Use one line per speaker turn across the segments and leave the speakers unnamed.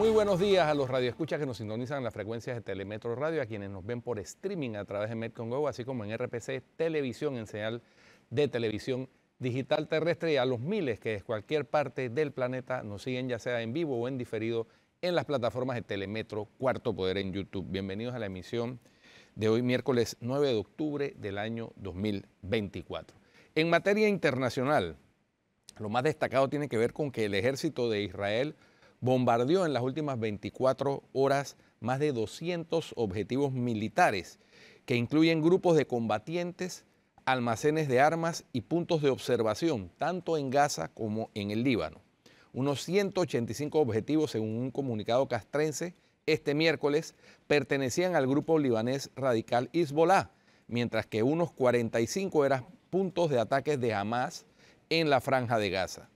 Muy buenos días a los radioescuchas que nos sintonizan en las frecuencias de Telemetro Radio, a quienes nos ven por streaming a través de Metcon así como en RPC Televisión, en señal de televisión digital terrestre, y a los miles que de cualquier parte del planeta nos siguen, ya sea en vivo o en diferido, en las plataformas de Telemetro Cuarto Poder en YouTube. Bienvenidos a la emisión de hoy, miércoles 9 de octubre del año 2024. En materia internacional, lo más destacado tiene que ver con que el ejército de Israel bombardeó en las últimas 24 horas más de 200 objetivos militares, que incluyen grupos de combatientes, almacenes de armas y puntos de observación, tanto en Gaza como en el Líbano. Unos 185 objetivos, según un comunicado castrense, este miércoles pertenecían al grupo libanés radical Hezbollah, mientras que unos 45 eran puntos de ataques de Hamas en la franja de Gaza.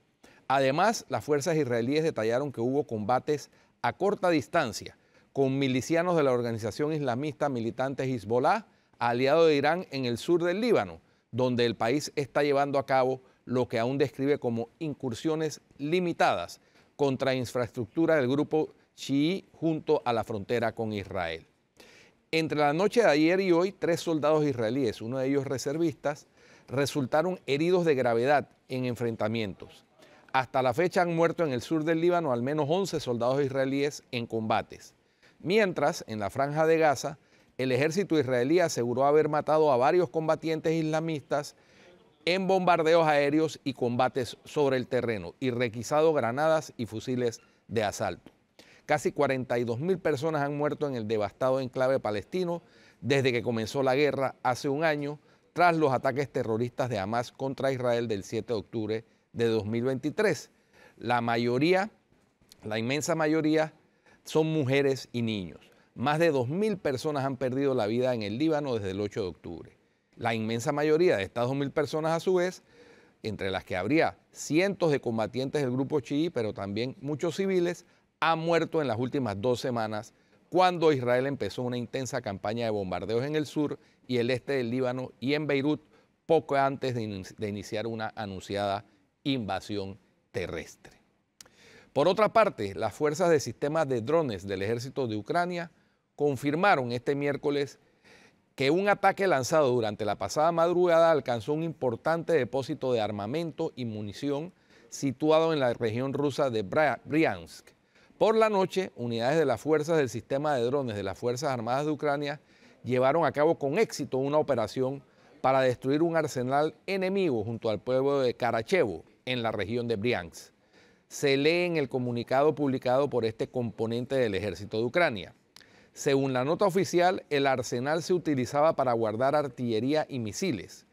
Además, las fuerzas israelíes detallaron que hubo combates a corta distancia con milicianos de la organización islamista militante Hezbollah, aliado de Irán en el sur del Líbano, donde el país está llevando a cabo lo que aún describe como incursiones limitadas contra infraestructura del grupo chií junto a la frontera con Israel. Entre la noche de ayer y hoy, tres soldados israelíes, uno de ellos reservistas, resultaron heridos de gravedad en enfrentamientos. Hasta la fecha han muerto en el sur del Líbano al menos 11 soldados israelíes en combates. Mientras, en la franja de Gaza, el ejército israelí aseguró haber matado a varios combatientes islamistas en bombardeos aéreos y combates sobre el terreno y requisado granadas y fusiles de asalto. Casi 42.000 personas han muerto en el devastado enclave palestino desde que comenzó la guerra hace un año tras los ataques terroristas de Hamas contra Israel del 7 de octubre de 2023. La mayoría, la inmensa mayoría, son mujeres y niños. Más de 2.000 personas han perdido la vida en el Líbano desde el 8 de octubre. La inmensa mayoría de estas 2.000 personas, a su vez, entre las que habría cientos de combatientes del grupo chií, pero también muchos civiles, han muerto en las últimas dos semanas cuando Israel empezó una intensa campaña de bombardeos en el sur y el este del Líbano y en Beirut poco antes de iniciar una anunciada invasión terrestre. Por otra parte, las fuerzas de sistemas de drones del ejército de Ucrania confirmaron este miércoles que un ataque lanzado durante la pasada madrugada alcanzó un importante depósito de armamento y munición situado en la región rusa de Bryansk. Por la noche, unidades de las fuerzas del sistema de drones de las Fuerzas Armadas de Ucrania llevaron a cabo con éxito una operación para destruir un arsenal enemigo junto al pueblo de Karachevo, en la región de Briansk. Se lee en el comunicado publicado por este componente del ejército de Ucrania. Según la nota oficial, el arsenal se utilizaba para guardar artillería y misiles.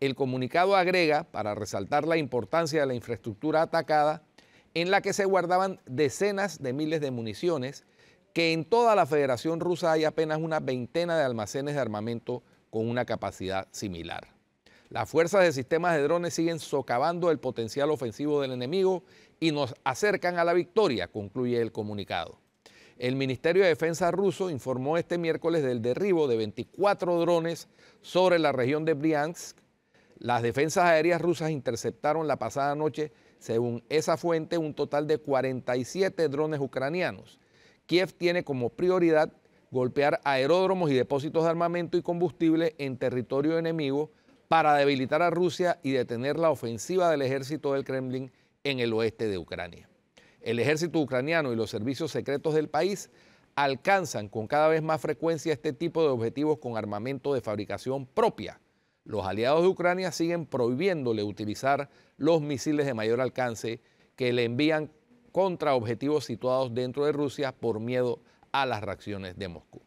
El comunicado agrega, para resaltar la importancia de la infraestructura atacada, en la que se guardaban decenas de miles de municiones, que en toda la Federación Rusa hay apenas una veintena de almacenes de armamento con una capacidad similar. Las fuerzas de sistemas de drones siguen socavando el potencial ofensivo del enemigo y nos acercan a la victoria, concluye el comunicado. El Ministerio de Defensa ruso informó este miércoles del derribo de 24 drones sobre la región de Bryansk. Las defensas aéreas rusas interceptaron la pasada noche, según esa fuente, un total de 47 drones ucranianos. Kiev tiene como prioridad golpear aeródromos y depósitos de armamento y combustible en territorio enemigo para debilitar a Rusia y detener la ofensiva del ejército del Kremlin en el oeste de Ucrania. El ejército ucraniano y los servicios secretos del país alcanzan con cada vez más frecuencia este tipo de objetivos con armamento de fabricación propia. Los aliados de Ucrania siguen prohibiéndole utilizar los misiles de mayor alcance que le envían contra objetivos situados dentro de Rusia por miedo a las reacciones de Moscú.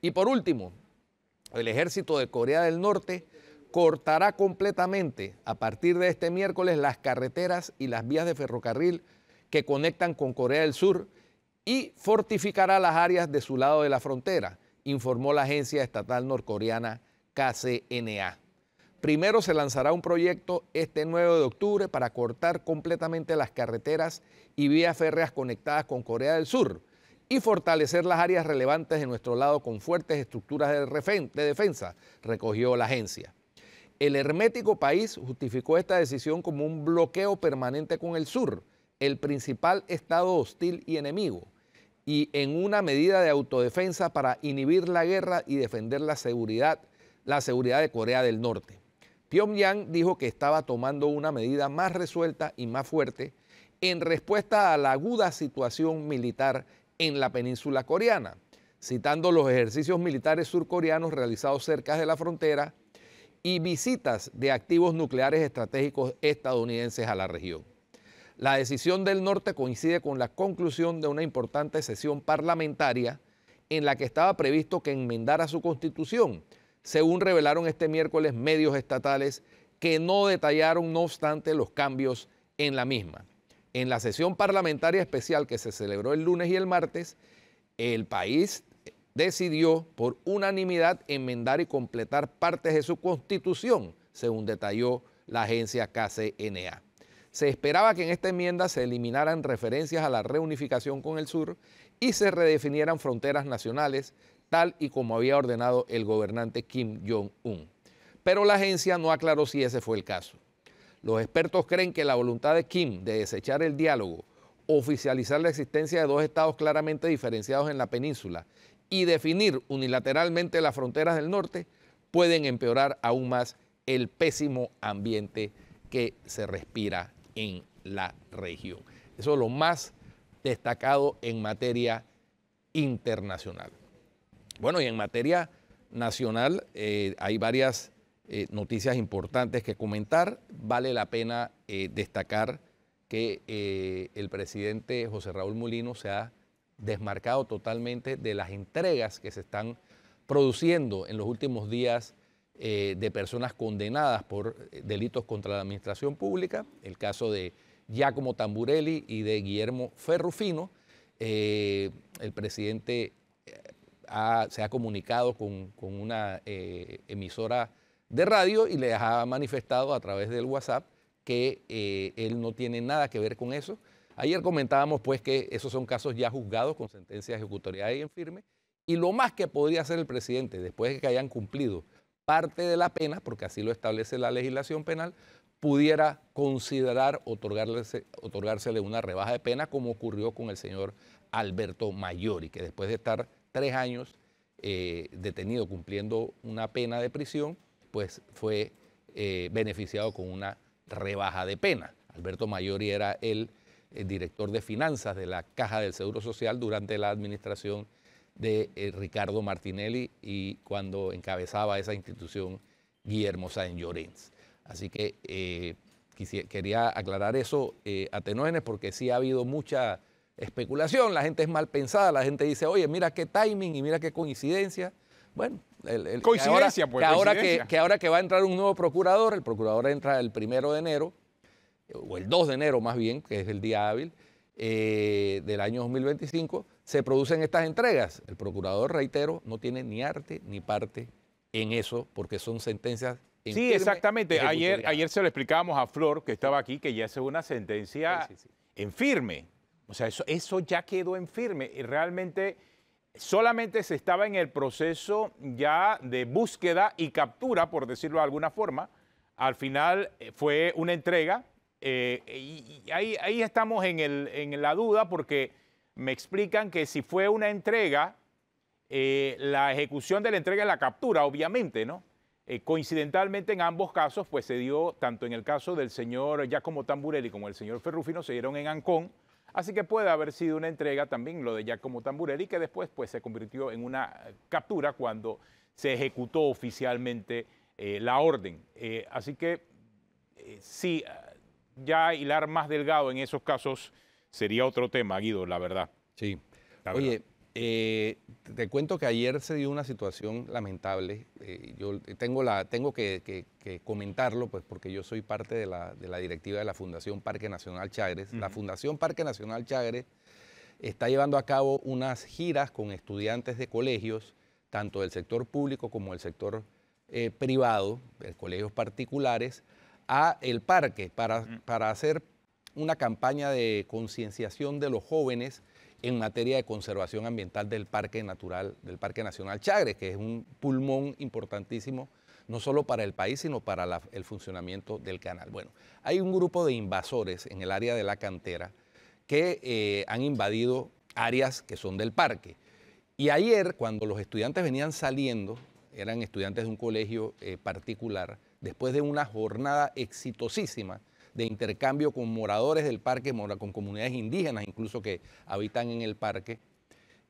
Y por último, el ejército de Corea del Norte cortará completamente a partir de este miércoles las carreteras y las vías de ferrocarril que conectan con Corea del Sur y fortificará las áreas de su lado de la frontera, informó la agencia estatal norcoreana KCNA. Primero se lanzará un proyecto este 9 de octubre para cortar completamente las carreteras y vías férreas conectadas con Corea del Sur y fortalecer las áreas relevantes de nuestro lado con fuertes estructuras de, de defensa, recogió la agencia. El hermético país justificó esta decisión como un bloqueo permanente con el sur, el principal estado hostil y enemigo, y en una medida de autodefensa para inhibir la guerra y defender la seguridad, la seguridad de Corea del Norte. Pyongyang dijo que estaba tomando una medida más resuelta y más fuerte en respuesta a la aguda situación militar en la península coreana, citando los ejercicios militares surcoreanos realizados cerca de la frontera y visitas de activos nucleares estratégicos estadounidenses a la región. La decisión del norte coincide con la conclusión de una importante sesión parlamentaria en la que estaba previsto que enmendara su constitución, según revelaron este miércoles medios estatales que no detallaron, no obstante, los cambios en la misma. En la sesión parlamentaria especial que se celebró el lunes y el martes, el país decidió por unanimidad enmendar y completar partes de su constitución, según detalló la agencia KCNA. Se esperaba que en esta enmienda se eliminaran referencias a la reunificación con el sur y se redefinieran fronteras nacionales, tal y como había ordenado el gobernante Kim Jong-un. Pero la agencia no aclaró si ese fue el caso. Los expertos creen que la voluntad de Kim de desechar el diálogo, oficializar la existencia de dos estados claramente diferenciados en la península y definir unilateralmente las fronteras del norte pueden empeorar aún más el pésimo ambiente que se respira en la región. Eso es lo más destacado en materia internacional. Bueno, y en materia nacional eh, hay varias eh, noticias importantes que comentar. Vale la pena eh, destacar que el presidente José Raúl Molino se ha desmarcado totalmente de las entregas que se están produciendo en los últimos días eh, de personas condenadas por eh, delitos contra la administración pública, el caso de Giacomo Tamburelli y de Guillermo Ferrufino. Eh, el presidente se ha comunicado con, una emisora de radio y les ha manifestado a través del WhatsApp que él no tiene nada que ver con eso, Ayer comentábamos pues que esos son casos ya juzgados con sentencia ejecutoria y en firme, y lo más que podría hacer el presidente después de que hayan cumplido parte de la pena, porque así lo establece la legislación penal, pudiera considerar otorgársele una rebaja de pena, como ocurrió con el señor Alberto Mayori, que después de estar tres años eh, detenido cumpliendo una pena de prisión, pues fue eh, beneficiado con una rebaja de pena. Alberto Mayori era el el eh, director de finanzas de la Caja del Seguro Social durante la administración de eh, Ricardo Martinelli y cuando encabezaba esa institución Guillermo Sáenz Llorens. Así que eh, quería aclarar eso a Tenoenes porque sí ha habido mucha especulación, la gente es mal pensada, la gente dice, oye, mira qué timing y mira qué coincidencia. Bueno, el, coincidencia, pues, que, que, que ahora que va a entrar un nuevo procurador, el procurador entra el primero de enero, o el 2 de enero más bien, que es el día hábil, eh, del año 2025, se producen estas entregas. El procurador, reitero, no tiene ni arte ni parte en eso, porque son sentencias Sí, exactamente. Ayer,
ayer se lo explicábamos a Flor, que estaba aquí, que ya es una sentencia en firme. O sea, eso, eso ya quedó en firme. Y realmente solamente se estaba en el proceso ya de búsqueda y captura, por decirlo de alguna forma. Al final eh, fue una entrega eh, y, ahí, ahí, estamos en, la duda porque me explican que si fue una entrega, eh, la ejecución de la entrega es la captura, obviamente, ¿no? Eh, coincidentalmente en ambos casos, pues se dio, tanto en el caso del señor Giacomo Tamburelli como el señor Ferrufino, se dieron en Ancón, así que puede haber sido una entrega también lo de Giacomo Tamburelli, que después pues, se convirtió en una captura cuando se ejecutó oficialmente la orden. así que sí, ya hilar más delgado en esos casos sería otro tema, Guido, la verdad. Sí.
Oye, eh, te cuento que ayer se dio una situación lamentable. Eh, yo tengo, la, tengo que, comentarlo, pues, porque yo soy parte de la, directiva de la Fundación Parque Nacional Chagres. La Fundación Parque Nacional Chagres está llevando a cabo unas giras con estudiantes de colegios, tanto del sector público como del sector eh, privado, de colegios particulares, a el parque para, para hacer una campaña de concienciación de los jóvenes en materia de conservación ambiental del Parque Natural, del Parque Nacional Chagres, que es un pulmón importantísimo, no solo para el país, sino para el funcionamiento del canal. Bueno, hay un grupo de invasores en el área de la cantera que eh, han invadido áreas que son del parque. Y ayer, cuando los estudiantes venían saliendo, eran estudiantes de un colegio eh, particular, después de una jornada exitosísima de intercambio con moradores del parque, con comunidades indígenas incluso que habitan en el parque,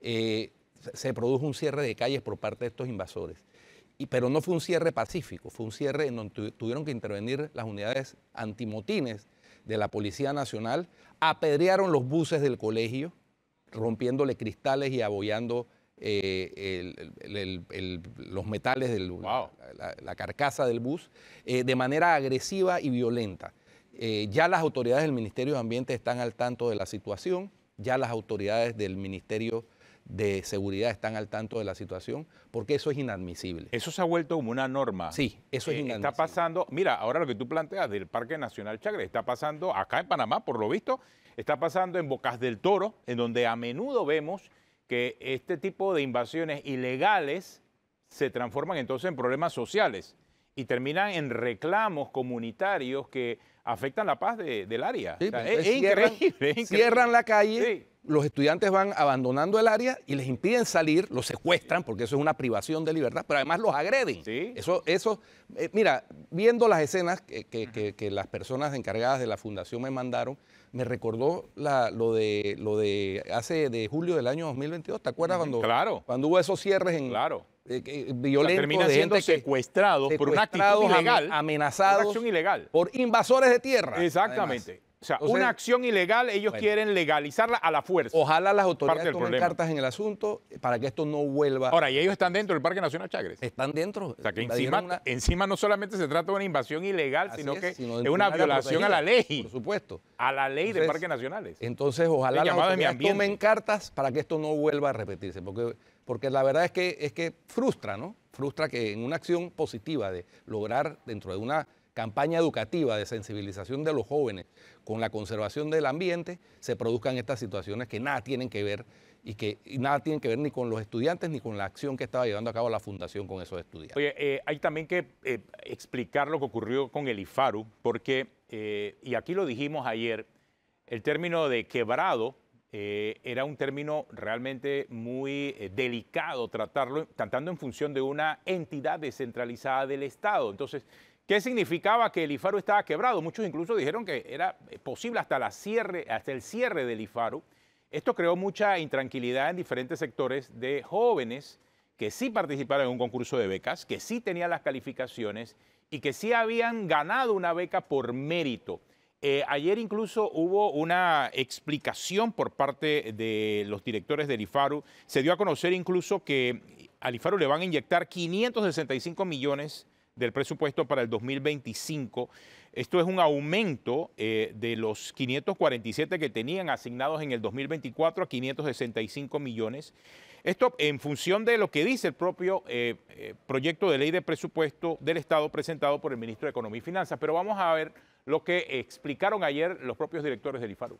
eh, se produjo un cierre de calles por parte de estos invasores. pero no fue un cierre pacífico, fue un cierre en donde tuvieron que intervenir las unidades antimotines de la Policía Nacional, apedrearon los buses del colegio, rompiéndole cristales y abollando eh, los metales, del, la, carcasa del bus, eh, de manera agresiva y violenta. Eh, ya las autoridades del Ministerio de Ambiente están al tanto de la situación, ya las autoridades del Ministerio de Seguridad están al tanto de la situación, porque eso es inadmisible. Eso se ha vuelto como una
norma. Sí, eso es inadmisible. Está pasando, mira, ahora lo que tú planteas del Parque Nacional Chagre, está pasando acá en Panamá, por lo visto, está pasando en Bocas del Toro, en donde a menudo vemos que este tipo de invasiones ilegales se transforman entonces en problemas sociales y terminan en reclamos comunitarios que afectan la paz del área. Pues, es, cierran,
Cierran la calle, los estudiantes van abandonando el área y les impiden salir, los secuestran, porque eso es una privación de libertad, pero además los agreden. Eso, eso eh, mira, viendo las escenas que, las personas encargadas de la fundación me mandaron, me recordó lo, de, lo de hace de julio del año 2022. ¿Te acuerdas cuando, cuando hubo esos cierres en, claro. Eh, eh, violentos siendo secuestrados, por una ilegal, amenazados por invasores de tierra. Exactamente sea, una acción
ilegal, ellos quieren legalizarla a la fuerza. Ojalá las autoridades tomen cartas
en el asunto para que esto no vuelva. Ahora, y
ellos están dentro del Parque Nacional Chagres. Están dentro. O sea, que encima, no solamente se trata de una invasión ilegal, sino que es una violación a la ley. Por supuesto. A la ley de parques nacionales.
Entonces, ojalá las autoridades tomen cartas para que esto no vuelva a repetirse, porque, porque la verdad es que, es que frustra, ¿no? Frustra que en una acción positiva de lograr dentro de una campaña educativa de sensibilización de los jóvenes con la conservación del ambiente, se produzcan estas situaciones que nada tienen que ver y que nada tienen que ver ni con los estudiantes ni con la acción que estaba llevando a cabo la fundación con esos estudiantes.
Oye, eh, hay también que eh, explicar lo que ocurrió con el IFARU, porque, eh, y aquí lo dijimos ayer, el término de quebrado era un término realmente muy delicado tratarlo, tratando en función de una entidad descentralizada del Estado. Entonces, ¿Qué significaba que el IFARU estaba quebrado? Muchos incluso dijeron que era eh, posible hasta, la cierre, hasta el cierre del IFARU. Esto creó mucha intranquilidad en diferentes sectores de jóvenes que sí participaron en un concurso de becas, que sí tenían las calificaciones y que sí habían ganado una beca por mérito. Eh, ayer incluso hubo una explicación por parte de los directores del IFARU. Se dio a conocer incluso que al IFARU le van a inyectar 565 millones del presupuesto para el 2025. Esto es un aumento eh, de los 547 que tenían asignados en el 2024 a 565 millones. Esto en función de lo que dice el propio eh, eh, proyecto de ley de presupuesto del Estado presentado por el ministro de Economía y Finanzas. Pero vamos a ver lo que explicaron ayer los propios directores del IFARU.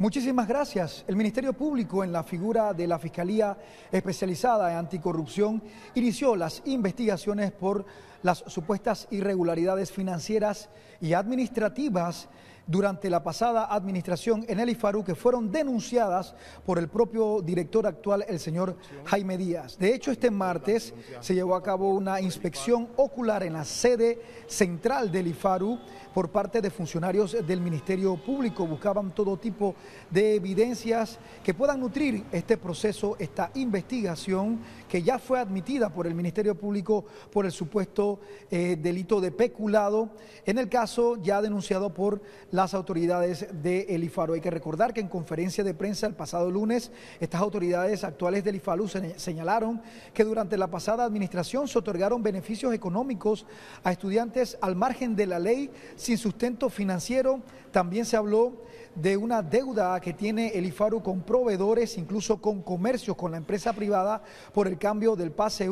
Muchísimas gracias. El Ministerio Público, en la figura de la Fiscalía Especializada en Anticorrupción, inició las investigaciones por las supuestas irregularidades financieras y administrativas durante la pasada administración en el IFARU que fueron denunciadas por el propio director actual, el señor Jaime Díaz. De hecho, este martes se llevó a cabo una inspección ocular en la sede central del IFARU por parte de funcionarios del Ministerio Público. Buscaban todo tipo de evidencias que puedan nutrir este proceso, esta investigación que ya fue admitida por el Ministerio Público por el supuesto eh, delito de peculado, en el caso ya denunciado por las autoridades de El Hay que recordar que en conferencia de prensa el pasado lunes, estas autoridades actuales del IFARU señalaron que durante la pasada administración se otorgaron beneficios económicos a estudiantes al margen de la ley sin sustento financiero. También se habló de una deuda que tiene el IFARU con proveedores, incluso con comercios, con la empresa privada por el cambio del pase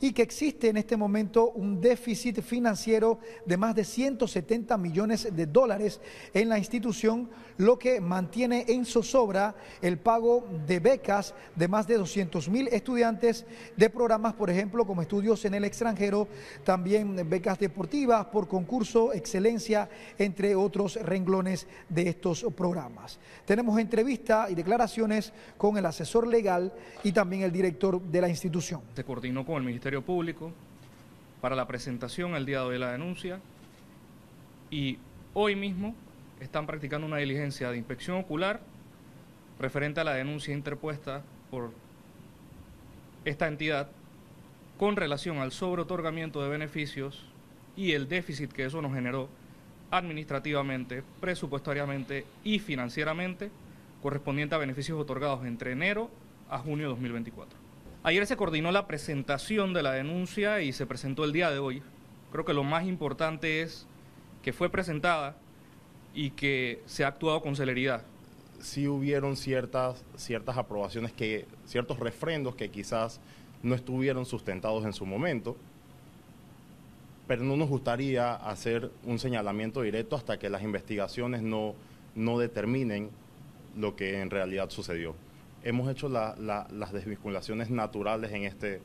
y que existe en este momento un déficit financiero de más de 170 millones de dólares en la institución, lo que mantiene en zozobra el pago de becas de más de 200 mil estudiantes de programas, por ejemplo, como estudios en el extranjero, también becas deportivas por concurso, excelencia, entre otros renglones de estos programas. Tenemos entrevista y declaraciones con el asesor legal y también el director de la institución.
Se coordinó con el Ministerio Público para la presentación el día de hoy la denuncia y hoy mismo están practicando una diligencia de inspección ocular referente a la denuncia interpuesta por esta entidad con relación al sobre sobreotorgamiento de beneficios y el déficit que eso nos generó administrativamente, presupuestariamente y financieramente correspondiente a beneficios otorgados entre enero a junio de 2024. Ayer se coordinó la presentación de la denuncia y se presentó el día de hoy. Creo que lo más importante es que fue presentada y que se ha actuado con
celeridad. si hubieron ciertas, ciertas aprobaciones, que, ciertos refrendos que quizás no estuvieron sustentados en su momento, pero no nos gustaría hacer un señalamiento directo hasta que las investigaciones no, no determinen lo que en realidad sucedió. Hemos hecho la, las desvinculaciones naturales en, este,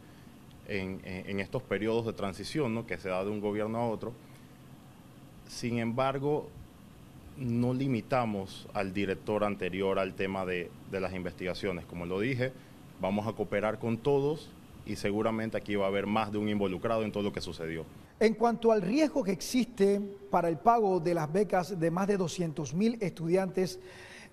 en, estos periodos de transición ¿no? que se da de un gobierno a otro. Sin embargo, no limitamos al director anterior al tema de, las investigaciones. Como lo dije, vamos a cooperar con todos y seguramente aquí va a haber más de un involucrado en todo lo que sucedió.
En cuanto al riesgo que existe para el pago de las becas de más de 200 mil estudiantes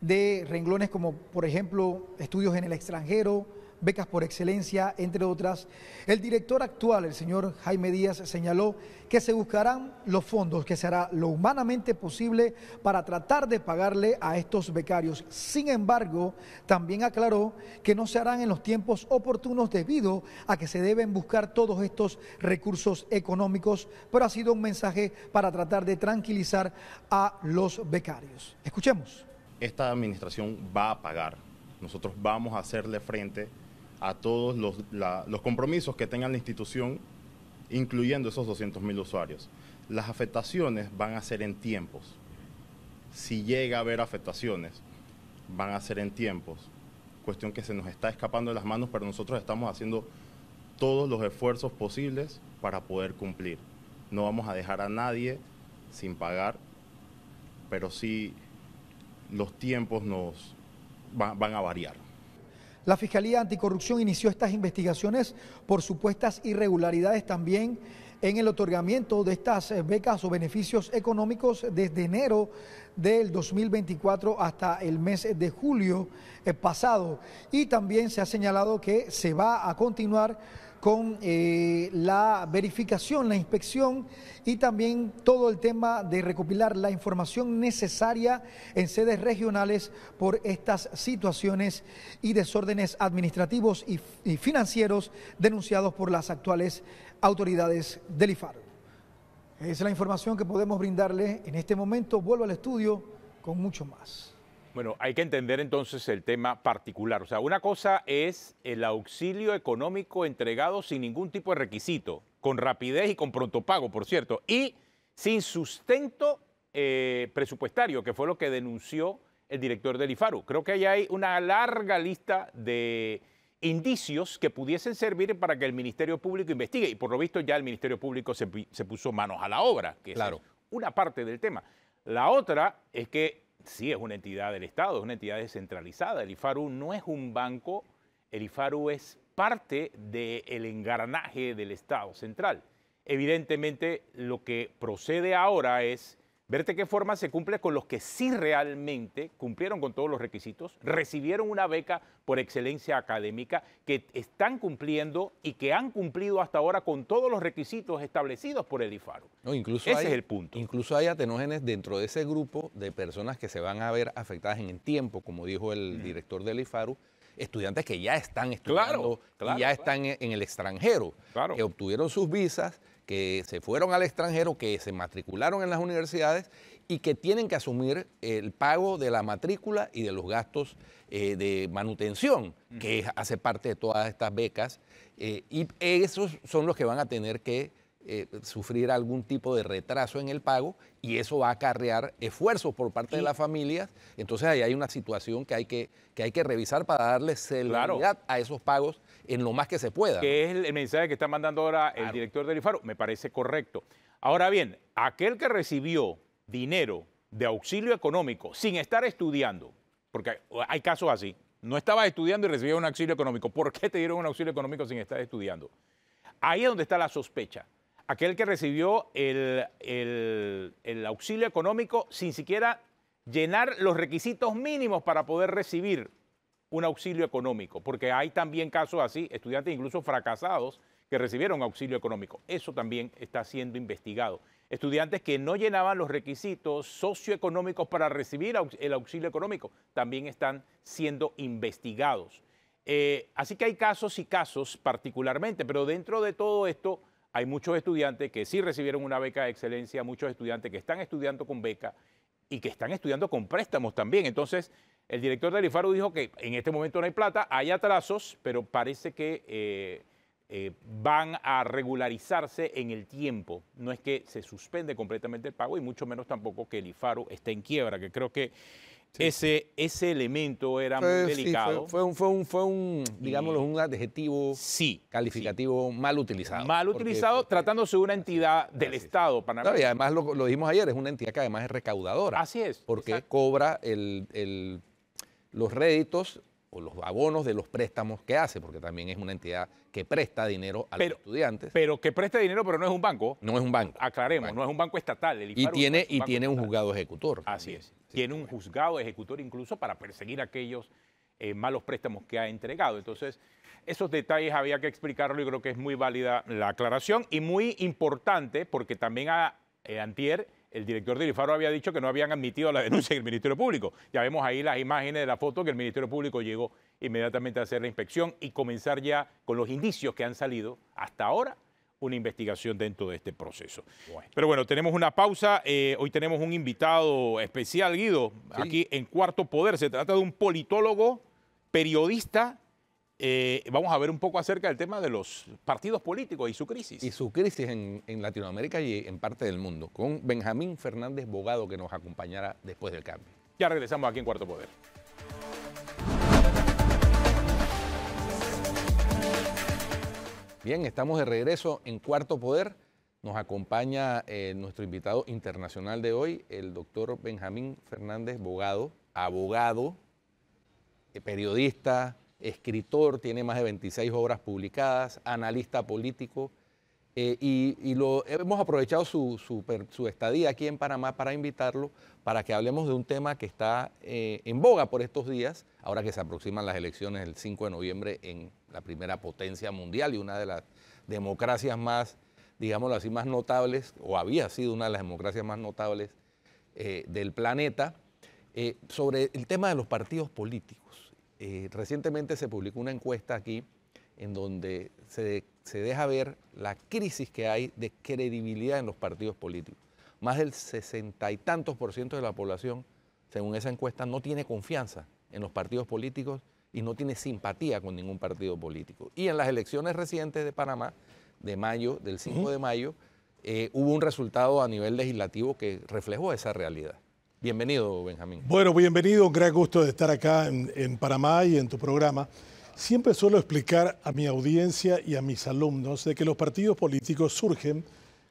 de renglones como por ejemplo estudios en el extranjero, becas por excelencia, entre otras, el director actual, el señor Jaime Díaz, señaló que se buscarán los fondos, que se hará lo humanamente posible para tratar de pagarle a estos becarios. Sin embargo, también aclaró que no se harán en los tiempos oportunos debido a que se deben buscar todos estos recursos económicos, pero ha sido un mensaje para tratar de tranquilizar a los becarios. Escuchemos.
Esta administración va a pagar. Nosotros vamos a hacerle frente a todos los, compromisos que tenga la institución, incluyendo esos 200.000 usuarios. Las afectaciones van a ser en tiempos. Si llega a haber afectaciones, van a ser en tiempos. Cuestión que se nos está escapando de las manos, pero nosotros estamos haciendo todos los esfuerzos posibles para poder cumplir. No vamos a dejar a nadie sin pagar, pero sí los tiempos nos van a variar.
La Fiscalía Anticorrupción inició estas investigaciones por supuestas irregularidades también en el otorgamiento de estas eh, becas o beneficios económicos desde enero del 2024 hasta el mes de julio eh, pasado. Y también se ha señalado que se va a continuar con eh, la verificación, la inspección y también todo el tema de recopilar la información necesaria en sedes regionales por estas situaciones y desórdenes administrativos y, financieros denunciados por las actuales autoridades del IFAR. Es la información que podemos brindarle en este momento. Vuelvo al estudio con mucho más.
Bueno, hay que entender entonces el tema particular. O sea, una cosa es el auxilio económico entregado sin ningún tipo de requisito, con rapidez y con pronto pago, por cierto, y sin sustento eh, presupuestario, que fue lo que denunció el director del IFARU. Creo que ahí hay una larga lista de indicios que pudiesen servir para que el Ministerio Público investigue. Y por lo visto ya el Ministerio Público se, se puso manos a la obra, que es claro. una parte del tema. La otra es que sí es una entidad del Estado, es una entidad descentralizada. El IFARU no es un banco, el IFARU es parte del de engranaje del Estado central. Evidentemente, lo que procede ahora es Verte qué forma se cumple con los que sí realmente cumplieron con todos los requisitos, recibieron una beca por excelencia académica, que están cumpliendo y que han cumplido hasta ahora con todos los requisitos establecidos por el IFARU.
No, incluso Ese hay, es el punto. Incluso hay atenógenes dentro de ese grupo de personas que se van a ver afectadas en el tiempo, como dijo el director del IFARU, estudiantes que ya están estudiando ya están en el extranjero, que obtuvieron sus visas que se fueron al extranjero, que se matricularon en las universidades y que tienen que asumir el pago de la matrícula y de los gastos eh, de manutención, que hace parte de todas estas becas. Eh, y esos son los que van a tener que eh, sufrir algún tipo de retraso en el pago y eso va a acarrear esfuerzos por parte de las familias. Entonces ahí hay una situación que hay que, hay que revisar para darle celeridad a esos pagos en lo más que se pueda.
Que es el mensaje que está mandando ahora el director del IFARO, me parece correcto. Ahora bien, aquel que recibió dinero de auxilio económico sin estar estudiando, porque hay casos así, no estaba estudiando y recibía un auxilio económico, ¿por qué te dieron un auxilio económico sin estar estudiando? Ahí es donde está la sospecha. Aquel que recibió el, el auxilio económico sin siquiera llenar los requisitos mínimos para poder recibir un auxilio económico, porque hay también casos así, estudiantes incluso fracasados que recibieron auxilio económico. Eso también está siendo investigado. Estudiantes que no llenaban los requisitos socioeconómicos para recibir el auxilio económico también están siendo investigados. Eh, así que hay casos y casos particularmente, pero dentro de todo esto hay muchos estudiantes que sí recibieron una beca de excelencia, muchos estudiantes que están estudiando con beca y que están estudiando con préstamos también. Entonces, el director del Ifaro dijo que en este momento no hay plata, hay atrasos, pero parece que eh, eh, van a regularizarse en el tiempo. No es que se suspende completamente el pago y mucho menos tampoco que el IFARO esté en quiebra, que creo que ese, ese elemento
era muy delicado. fue, un, fue, un, digámoslo, un adjetivo calificativo mal utilizado. Mal utilizado tratándose de una entidad del Estado
panameño. y además
lo, dijimos ayer, es una entidad que además es recaudadora. Así es. Porque cobra el los réditos o los abonos de los préstamos que hace, porque también es una entidad que presta dinero a los
estudiantes. Pero que presta dinero, pero no es un banco. No es un banco. Aclaremos, no es un banco estatal. y tiene, y tiene un
juzgado ejecutor. Así es. tiene un juzgado ejecutor
incluso para perseguir aquellos eh, malos préstamos que ha entregado. Entonces, esos detalles había que explicarlo y creo que es muy válida la aclaración y muy importante porque también a eh, Antier el director de Faro había dicho que no habían admitido la denuncia del el Ministerio Público. Ya vemos ahí las imágenes de la foto que el Ministerio Público llegó inmediatamente a hacer la inspección y comenzar ya con los indicios que han salido hasta ahora una investigación dentro de este proceso. Pero bueno, tenemos una pausa. Eh, hoy tenemos un invitado especial, Guido, aquí en Cuarto Poder. Se trata de un politólogo, periodista eh, vamos a ver un poco
acerca del tema de los partidos políticos y su crisis. Y su crisis en, Latinoamérica y en parte del mundo, con Benjamín Fernández Bogado que nos acompañará después del cambio. Ya regresamos aquí en Cuarto Poder. Bien, estamos de regreso en Cuarto Poder. Nos acompaña eh, nuestro invitado internacional de hoy, el doctor Benjamín Fernández Bogado, abogado, eh, periodista, escritor, tiene más de 26 obras publicadas, analista político. Eh, y, lo, hemos aprovechado su, estadía aquí en Panamá para invitarlo para que hablemos de un tema que está eh, en boga por estos días, ahora que se aproximan las elecciones el 5 de noviembre en la primera potencia mundial y una de las democracias más, digámoslo así, más notables, o había sido una de las democracias más notables eh, del planeta, sobre el tema de los partidos políticos. Eh, recientemente se publicó una encuesta aquí en donde se, deja ver la crisis que hay de credibilidad en los partidos políticos. Más del sesenta y tantos por ciento de la población, según esa encuesta, no tiene confianza en los partidos políticos y no tiene simpatía con ningún partido político. Y en las elecciones recientes de Panamá, de mayo, del 5 de mayo, eh, hubo un resultado a nivel legislativo que reflejó esa realidad. Bienvenido, Benjamín.
Bueno, bienvenido, un gran gusto de estar acá en, en Panamá y en tu programa. Siempre suelo explicar a mi audiencia y a mis alumnos de que los partidos políticos surgen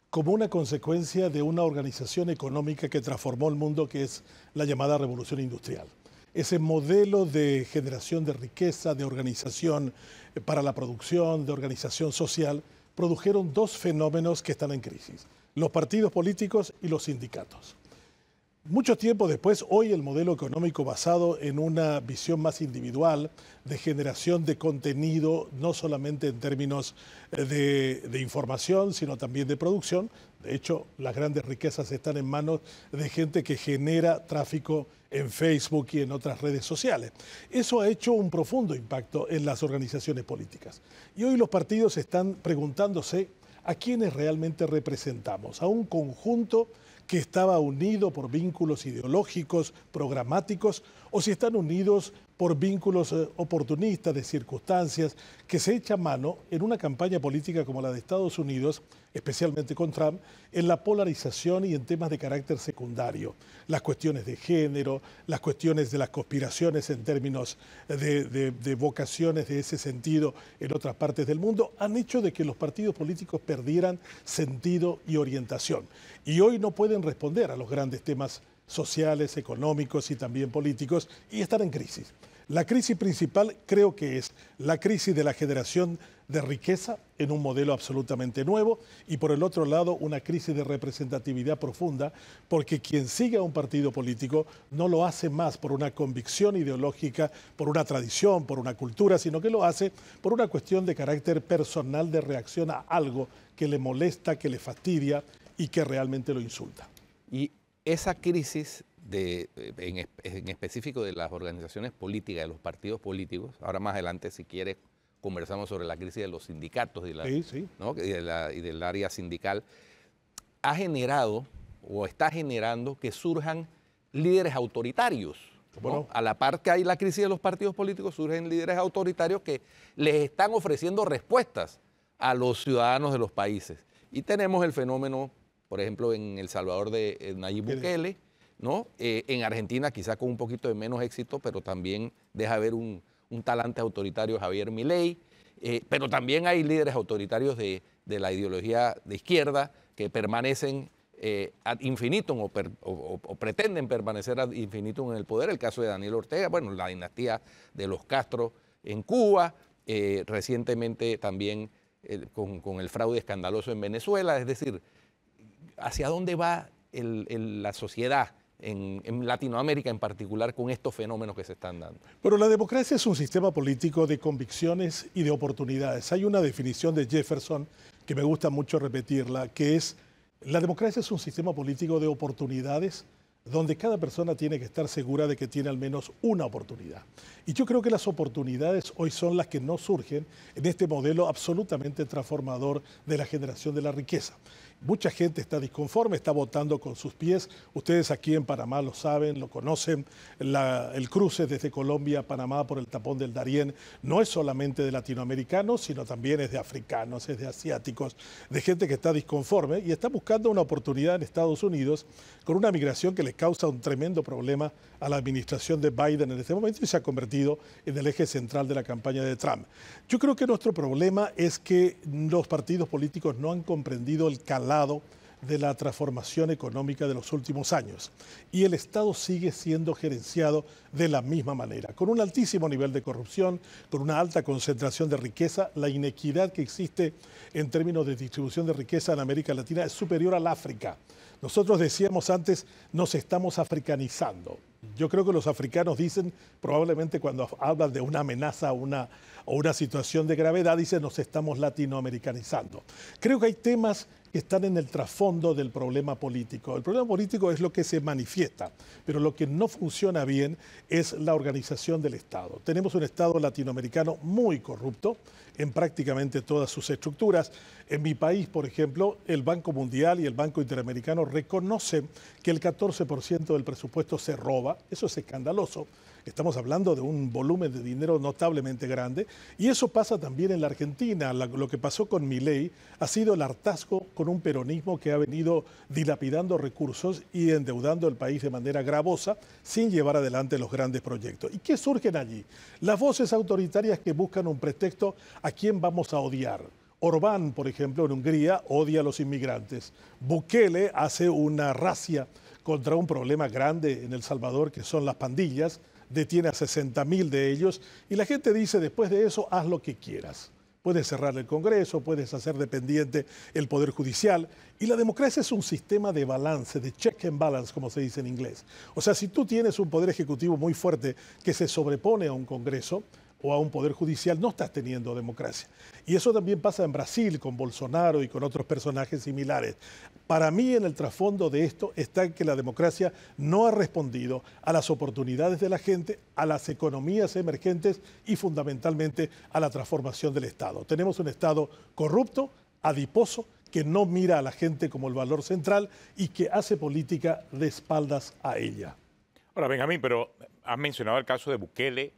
como una consecuencia de una organización económica que transformó el mundo, que es la llamada revolución industrial. Ese modelo de generación de riqueza, de organización eh, para la producción, de organización social, produjeron dos fenómenos que están en crisis, los partidos políticos y los sindicatos. Muchos tiempos después, hoy el modelo económico basado en una visión más individual de generación de contenido, no solamente en términos eh, de, información, sino también de producción. De hecho, las grandes riquezas están en manos de gente que genera tráfico en Facebook y en otras redes sociales. Eso ha hecho un profundo impacto en las organizaciones políticas. Y hoy los partidos están preguntándose a quiénes realmente representamos, a un conjunto que estaba unido por vínculos ideológicos, programáticos, o si están unidos por vínculos eh, oportunistas de circunstancias que se echa mano en una campaña política como la de Estados Unidos, especialmente con Trump, en la polarización y en temas de carácter secundario. Las cuestiones de género, las cuestiones de las conspiraciones en términos de, de vocaciones de ese sentido en otras partes del mundo, han hecho de que los partidos políticos perdieran sentido y orientación. Y hoy no pueden responder a los grandes temas sociales, económicos y también políticos, y están en crisis. La crisis principal creo que es la crisis de la generación de riqueza en un modelo absolutamente nuevo y por el otro lado una crisis de representatividad profunda porque quien sigue a un partido político no lo hace más por una convicción ideológica, por una tradición, por una cultura, sino que lo hace por una cuestión de carácter personal de reacción a algo que le molesta, que le fastidia y que realmente lo insulta. Y esa crisis
de, eh, en, específico de las organizaciones políticas, de los partidos políticos. Ahora más adelante, si quieres, conversamos sobre la crisis de los sindicatos y, la, y, del área sindical. Ha generado o está generando que surjan líderes autoritarios. A la par que hay la crisis de los partidos políticos, surgen líderes autoritarios que les están ofreciendo respuestas a los ciudadanos de los países. Y tenemos el fenómeno, por ejemplo, en El Salvador de eh, Nayib Bukele, eh, en Argentina quizá con un poquito de menos éxito, pero también deja ver un, un talante autoritario Javier Milei, eh, pero también hay líderes autoritarios de, la ideología de izquierda que permanecen eh, ad infinitum o, pretenden permanecer ad infinitum en el poder, el caso de Daniel Ortega, bueno, la dinastía de los Castro en Cuba, recientemente también con, el fraude escandaloso en Venezuela, es decir, ¿hacia dónde va la sociedad en, Latinoamérica en particular con estos fenómenos que se están dando.
Pero la democracia es un sistema político de convicciones y de oportunidades. Hay una definición de Jefferson que me gusta mucho repetirla, que es, la democracia es un sistema político de oportunidades donde cada persona tiene que estar segura de que tiene al menos una oportunidad. Y yo creo que las oportunidades hoy son las que no surgen en este modelo absolutamente transformador de la generación de la riqueza. Mucha gente está disconforme, está votando con sus pies. Ustedes aquí en Panamá lo saben, lo conocen. el cruce desde Colombia a Panamá por el tapón del Darién no es solamente de latinoamericanos, sino también es de africanos, es de asiáticos, de gente que está disconforme y está buscando una oportunidad en Estados Unidos con una migración que le causa un tremendo problema a la administración de Biden en este momento y se ha convertido en el eje central de la campaña de Trump. Yo creo que nuestro problema es que los partidos políticos no han comprendido el calado de la transformación económica de los últimos años y el Estado sigue siendo gerenciado de la misma manera, con un altísimo nivel de corrupción, con una alta concentración de riqueza, la inequidad que existe en términos de distribución de riqueza en América Latina es superior al África. Nosotros decíamos antes, nos estamos africanizando. Yo creo que los africanos dicen, probablemente cuando hablan de una amenaza una, o una situación de gravedad, dicen nos estamos latinoamericanizando. Creo que hay temas que están en el trasfondo del problema político. El problema político es lo que se manifiesta, pero lo que no funciona bien es la organización del Estado. Tenemos un Estado latinoamericano muy corrupto en prácticamente todas sus estructuras. En mi país, por ejemplo, el Banco Mundial y el Banco Interamericano reconocen que el 14% del presupuesto se roba, eso es escandaloso. Estamos hablando de un volumen de dinero notablemente grande y eso pasa también en la Argentina. lo que pasó con Milei ha sido el hartazgo con un peronismo que ha venido dilapidando recursos y endeudando el país de manera gravosa sin llevar adelante los grandes proyectos. ¿Y qué surgen allí? Las voces autoritarias que buscan un pretexto a quién vamos a odiar. Orbán, por ejemplo, en Hungría, odia a los inmigrantes. Bukele hace una racia contra un problema grande en El Salvador, que son las pandillas, detiene a 60.000 de ellos y la gente dice, después de eso, haz lo que quieras. Puedes cerrar el Congreso, puedes hacer dependiente el Poder Judicial. Y la democracia es un sistema de balance, de check and balance, como se dice en inglés. O sea, si tú tienes un Poder Ejecutivo muy fuerte que se sobrepone a un Congreso, o a un poder judicial, no estás teniendo democracia. Y eso también pasa en Brasil con Bolsonaro y con otros personajes similares. Para mí en el trasfondo de esto está que la democracia no ha respondido a las oportunidades de la gente, a las economías emergentes y fundamentalmente a la transformación del Estado. Tenemos un Estado corrupto, adiposo, que no mira a la gente como el valor central y que hace política de espaldas a ella.
Ahora, Benjamín, pero has mencionado el caso de Bukele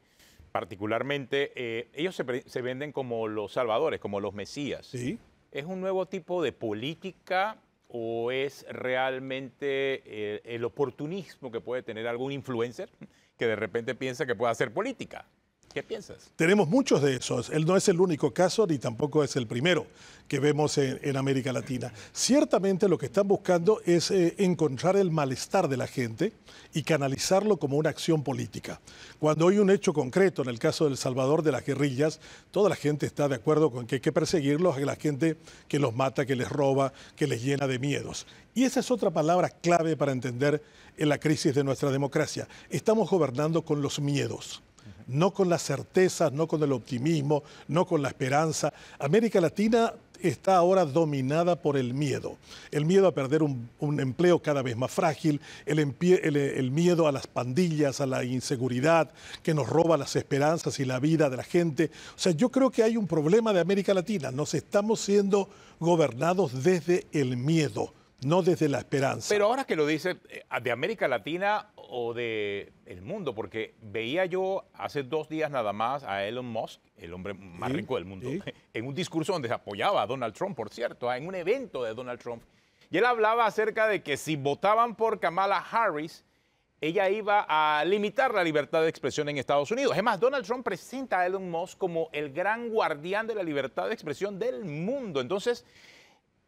particularmente, eh, ellos se, venden como los salvadores, como los mesías. Sí. ¿Es un nuevo tipo de política o es realmente eh, el oportunismo que puede tener algún influencer que de repente piensa que puede hacer política? ¿Qué piensas?
Tenemos muchos de esos. Él no es el único caso ni tampoco es el primero que vemos en, América Latina. Ciertamente lo que están buscando es eh, encontrar el malestar de la gente y canalizarlo como una acción política. Cuando hay un hecho concreto, en el caso del Salvador de las guerrillas, toda la gente está de acuerdo con que hay que perseguirlos, a la gente que los mata, que les roba, que les llena de miedos. Y esa es otra palabra clave para entender en la crisis de nuestra democracia. Estamos gobernando con los miedos no con las certezas, no con el optimismo, no con la esperanza. América Latina está ahora dominada por el miedo. El miedo a perder un, empleo cada vez más frágil, el, miedo a las pandillas, a la inseguridad que nos roba las esperanzas y la vida de la gente. O sea, yo creo que hay un problema de América Latina. Nos estamos siendo gobernados desde el miedo, no desde la esperanza. Pero
ahora que lo dice, eh, de América Latina o del mundo? Porque veía yo hace dos días nada más a Elon Musk, el hombre más rico del mundo, en un discurso donde apoyaba a Donald Trump, por cierto, ah, en un evento de Donald Trump. Y él hablaba acerca de que si votaban por Kamala Harris, ella iba a limitar la libertad de expresión en Estados Unidos. Es más, Donald Trump presenta a Elon Musk como el gran guardián de la libertad de expresión del mundo. Entonces,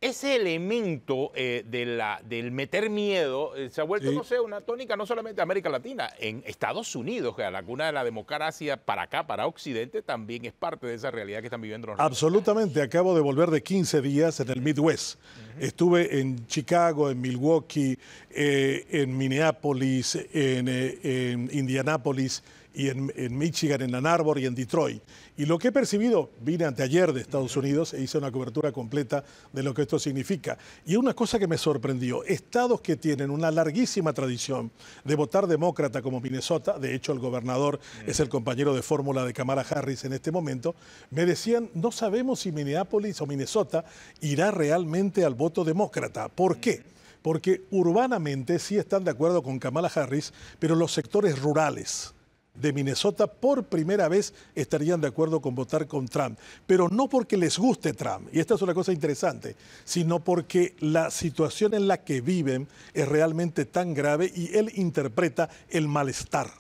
ese elemento eh, de la, del meter miedo eh, se ha vuelto, no sé, una tónica no solamente en América Latina, en Estados Unidos, que a la cuna de la democracia para acá, para Occidente, también es parte de esa realidad que están viviendo los
Absolutamente, acabo de volver de 15 días en el Midwest. Estuve en Chicago, en Milwaukee, eh, en Minneapolis, en, en Indianápolis y en, Michigan, en Ann Arbor y en Detroit. Y lo que he percibido, vine anteayer de Estados Unidos e hice una cobertura completa de lo que esto significa. Y una cosa que me sorprendió, estados que tienen una larguísima tradición de votar demócrata como Minnesota, de hecho el gobernador es el compañero de fórmula de Kamala Harris en este momento, me decían, no sabemos si Minneapolis o Minnesota irá realmente al voto demócrata. ¿Por qué? Porque urbanamente sí están de acuerdo con Kamala Harris, pero los sectores rurales, de Minnesota por primera vez estarían de acuerdo con votar con Trump. Pero no porque les guste Trump, y esta es una cosa interesante, sino porque la situación en la que viven es realmente tan grave y él interpreta el malestar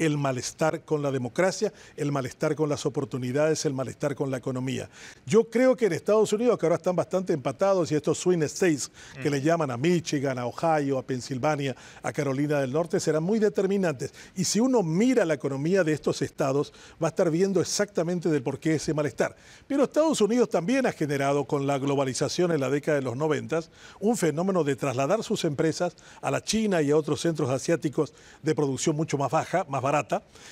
el malestar con la democracia, el malestar con las oportunidades, el malestar con la economía. Yo creo que en Estados Unidos, que ahora están bastante empatados, y estos swing states que le llaman a Michigan, a Ohio, a Pensilvania, a Carolina del Norte, serán muy determinantes. Y si uno mira la economía de estos estados, va a estar viendo exactamente del por qué ese malestar. Pero Estados Unidos también ha generado con la globalización en la década de los 90 un fenómeno de trasladar sus empresas a la China y a otros centros asiáticos de producción mucho más baja, más baja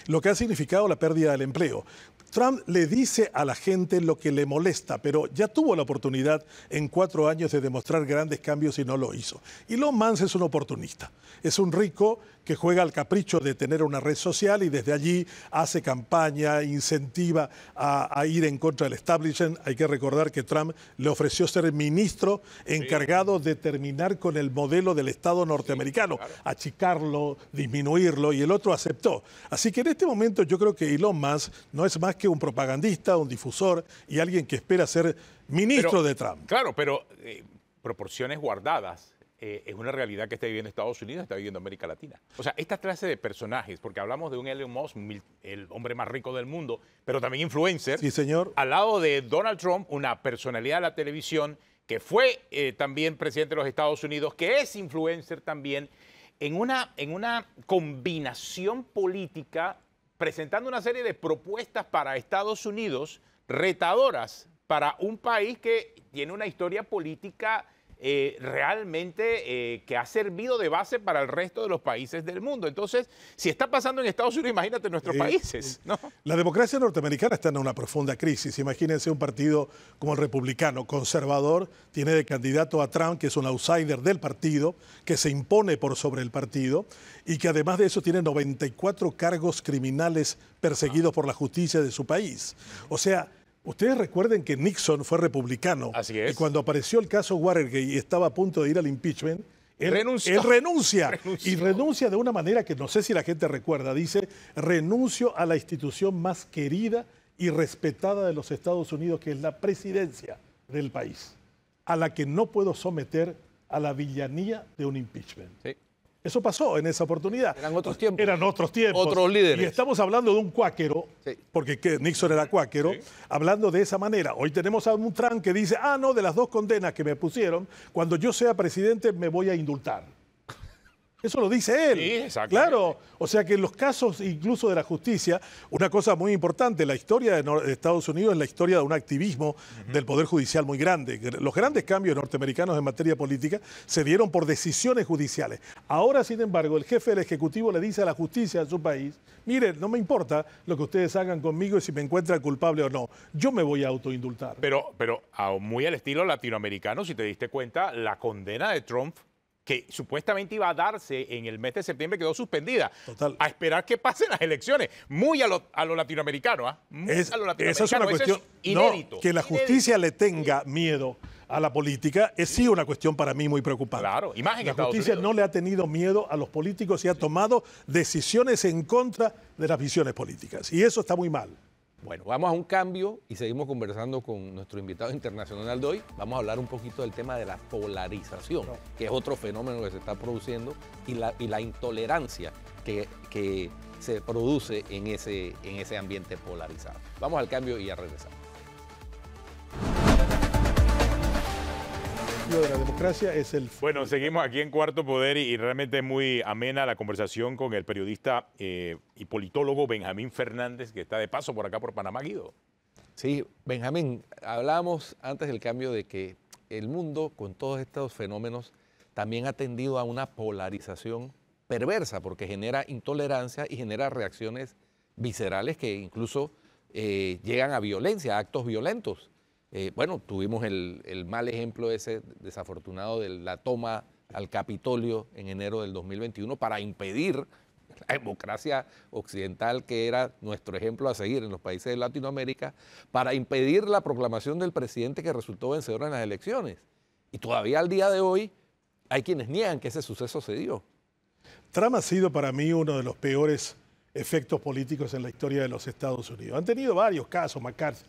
lo que ha significado la pérdida del empleo. Trump le dice a la gente lo que le molesta, pero ya tuvo la oportunidad en cuatro años de demostrar grandes cambios y no lo hizo. Elon Musk es un oportunista, es un rico que juega al capricho de tener una red social y desde allí hace campaña, incentiva a, ir en contra del establishment. Hay que recordar que Trump le ofreció ser ministro encargado de terminar con el modelo del Estado norteamericano, achicarlo, disminuirlo, y el otro aceptó. Así que en este momento yo creo que Elon Musk no es más que un propagandista, un difusor y alguien que espera ser ministro de Trump.
Claro, pero eh, proporciones guardadas eh, es una realidad que está viviendo Estados Unidos, está viviendo América Latina. O sea, esta clase de personajes, porque hablamos de un Elon Musk, el hombre más rico del mundo, pero también influencer. Sí, señor. Al lado de Donald Trump, una personalidad de la televisión que fue eh, también presidente de los Estados Unidos, que es influencer también, en una, en una combinación política, presentando una serie de propuestas para Estados Unidos retadoras para un país que tiene una historia política eh, realmente eh, que ha servido de base para el resto de los países del mundo. Entonces, si está pasando en Estados Unidos, imagínate en nuestros eh, países.
La democracia norteamericana está en una profunda crisis. Imagínense un partido como el republicano, conservador, tiene de candidato a Trump, que es un outsider del partido, que se impone por sobre el partido y que además de eso tiene 94 cargos criminales perseguidos ah. por la justicia de su país. O sea, Ustedes recuerden que Nixon fue republicano. Así es. Y cuando apareció el caso Watergate y estaba a punto de ir al impeachment, él, renuncia. Y renuncia de una manera que no sé si la gente recuerda. Dice, renuncio a la institución más querida y respetada de los Estados Unidos, que es la presidencia del país, a la que no puedo someter a la villanía de un impeachment. Eso pasó en esa oportunidad. Eran otros tiempos. Eran otros tiempos. Otros líderes. Y estamos hablando de un cuáquero, porque Nixon era cuáquero, hablando de esa manera. Hoy tenemos a un Trump que dice, ah, no, de las dos condenas que me pusieron, cuando yo sea presidente me voy a indultar. Eso lo dice él. Claro. O sea que en los casos incluso de la justicia, una cosa muy importante, la historia de Estados Unidos es la historia de un activismo del Poder Judicial muy grande. Los grandes cambios norteamericanos en materia política se dieron por decisiones judiciales. Ahora, sin embargo, el jefe del Ejecutivo le dice a la justicia de su país, mire, no me importa lo que ustedes hagan conmigo y si me encuentran culpable o no, yo me voy a autoindultar.
Pero, pero muy al estilo latinoamericano, si te diste cuenta, la condena de Trump que supuestamente iba a darse en el mes de septiembre, quedó suspendida. A esperar que pasen las elecciones. Muy a lo, latinoamericano, ¿ah? a lo latinoamericano. ¿ah? Esa es una cuestión. que la justicia
le tenga miedo a la política es sí una cuestión para mí muy preocupante. Claro, imagen La justicia no le ha tenido miedo a los políticos y ha tomado decisiones en contra de las visiones políticas. Y eso está muy mal.
Bueno, vamos a un cambio y seguimos conversando con nuestro invitado internacional de hoy. Vamos a hablar un poquito del tema de la polarización, que es otro fenómeno que se está produciendo, y la, intolerancia que, se produce en ese, en ese ambiente polarizado. Vamos al cambio y a regresamos.
de la democracia es el...
Bueno, seguimos
aquí en Cuarto Poder y, realmente realmente muy amena la conversación con el periodista eh, y
politólogo Benjamín Fernández, que está de paso por acá por Panamá, Guido. Sí, Benjamín, hablábamos antes del cambio de que el mundo, con todos estos fenómenos, también ha tendido a una polarización perversa, porque genera intolerancia y genera reacciones viscerales que incluso eh, llegan a violencia, a actos violentos. Eh, bueno, tuvimos el, mal ejemplo ese desafortunado de la toma al Capitolio en enero del 2021 para impedir la democracia occidental que era nuestro ejemplo a seguir en los países de Latinoamérica, para impedir la proclamación del presidente que resultó vencedor en las elecciones. Y todavía al día de hoy hay quienes niegan que ese suceso se dio.
Trama ha sido para mí uno de los peores efectos políticos en la historia de los Estados Unidos. Han tenido varios casos, McCarthy,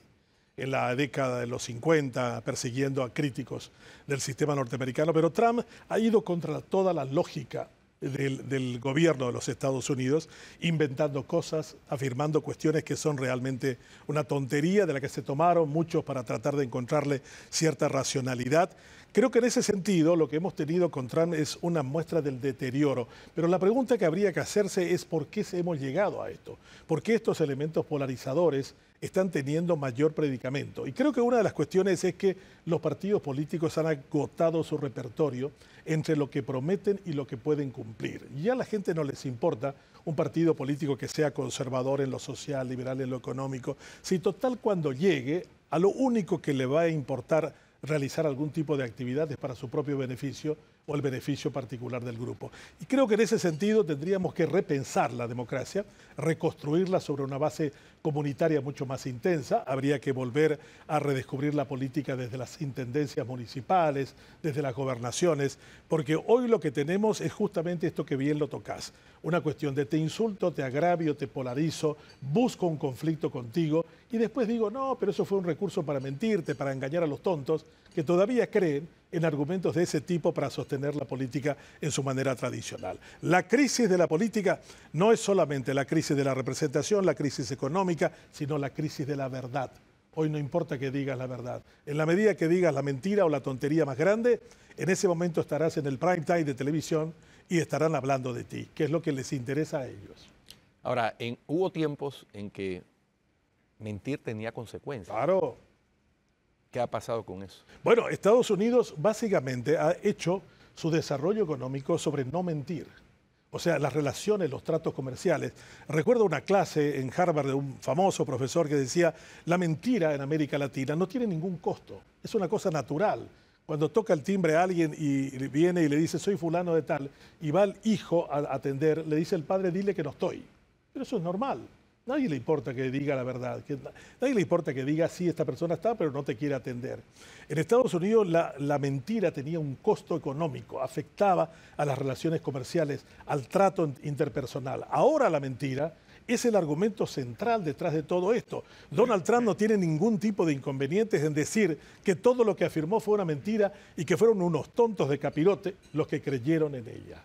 en la década de los 50 persiguiendo a críticos del sistema norteamericano, pero Trump ha ido contra toda la lógica del, gobierno de los Estados Unidos, inventando cosas, afirmando cuestiones que son realmente una tontería de la que se tomaron muchos para tratar de encontrarle cierta racionalidad, Creo que en ese sentido lo que hemos tenido con Trump es una muestra del deterioro. Pero la pregunta que habría que hacerse es por qué hemos llegado a esto. ¿Por qué estos elementos polarizadores están teniendo mayor predicamento? Y creo que una de las cuestiones es que los partidos políticos han agotado su repertorio entre lo que prometen y lo que pueden cumplir. Ya a la gente no les importa un partido político que sea conservador en lo social, liberal en lo económico, si total cuando llegue, a lo único que le va a importar realizar algún tipo de actividades para su propio beneficio o el beneficio particular del grupo. Y creo que en ese sentido tendríamos que repensar la democracia, reconstruirla sobre una base comunitaria mucho más intensa. Habría que volver a redescubrir la política desde las intendencias municipales, desde las gobernaciones, porque hoy lo que tenemos es justamente esto que bien lo tocas. Una cuestión de te insulto, te agravio, te polarizo, busco un conflicto contigo y después digo, no, pero eso fue un recurso para mentirte, para engañar a los tontos que todavía creen en argumentos de ese tipo para sostener la política en su manera tradicional. La crisis de la política no es solamente la crisis de la representación, la crisis económica, sino la crisis de la verdad. Hoy no importa que digas la verdad. En la medida que digas la mentira o la tontería más grande, en ese momento estarás en el prime time de televisión y estarán hablando de ti, que es lo que les interesa a ellos.
Ahora, hubo tiempos en que mentir tenía consecuencias. Claro. ¿Qué ha pasado con eso?
Bueno, Estados Unidos básicamente ha hecho su desarrollo económico sobre no mentir o sea, las relaciones, los tratos comerciales. Recuerdo una clase en Harvard de un famoso profesor que decía, la mentira en América Latina no tiene ningún costo, es una cosa natural. Cuando toca el timbre a alguien y viene y le dice, soy fulano de tal, y va el hijo a atender, le dice el padre, dile que no estoy. Pero eso es normal. Nadie le importa que diga la verdad, nadie le importa que diga, sí, esta persona está, pero no te quiere atender. En Estados Unidos la, la, mentira tenía un costo económico, afectaba a las relaciones comerciales, al trato interpersonal. Ahora la mentira es el argumento central detrás de todo esto. Donald Trump no tiene ningún tipo de inconvenientes en decir que todo lo que afirmó fue una mentira y que fueron unos tontos de capirote los que creyeron en ella.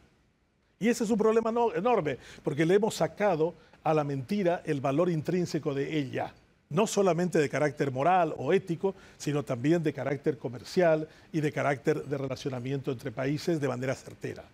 Y ese es un problema enorme, porque le hemos sacado a la mentira el valor intrínseco de ella, no solamente de carácter moral o ético, sino también de carácter comercial y de carácter de relacionamiento entre países de manera certera.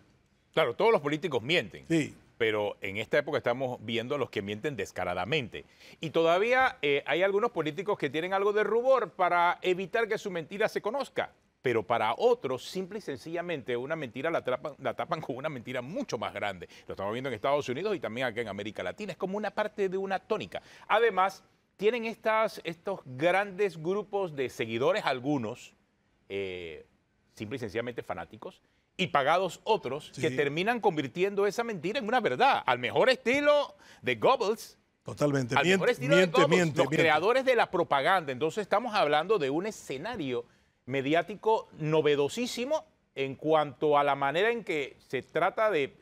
Claro, todos los políticos mienten. Sí. Pero en esta época estamos viendo a los que mienten descaradamente. Y todavía eh, hay algunos políticos que tienen algo de rubor para evitar que su mentira se conozca pero para otros, simple y sencillamente, una mentira la tapan, la tapan con una mentira mucho más grande. Lo estamos viendo en Estados Unidos y también acá en América Latina. Es como una parte de una tónica. Además, tienen estas, estos grandes grupos de seguidores, algunos, eh, simple y sencillamente fanáticos, y pagados otros, que terminan convirtiendo esa mentira en una verdad, al mejor estilo de Goebbels.
Totalmente, al mejor estilo de
los creadores de la propaganda. Entonces estamos hablando de un escenario mediático novedosísimo en cuanto a la manera en que se trata de,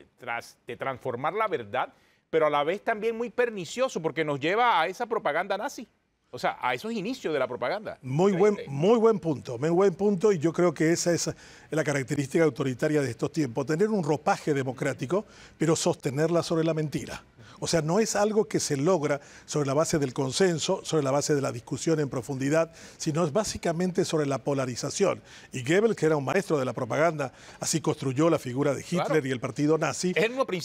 de transformar la verdad, pero a la vez también muy pernicioso porque nos lleva a esa propaganda nazi. O sea, a esos inicios de la propaganda.
Muy buen, muy buen punto, muy buen punto, y yo creo que esa es la característica autoritaria de estos tiempos, tener un ropaje democrático, pero sostenerla sobre la mentira. O sea, no es algo que se logra sobre la base del consenso, sobre la base de la discusión en profundidad, sino es básicamente sobre la polarización. Y Goebbels, que era un maestro de la propaganda, así construyó la figura de Hitler y el partido nazi.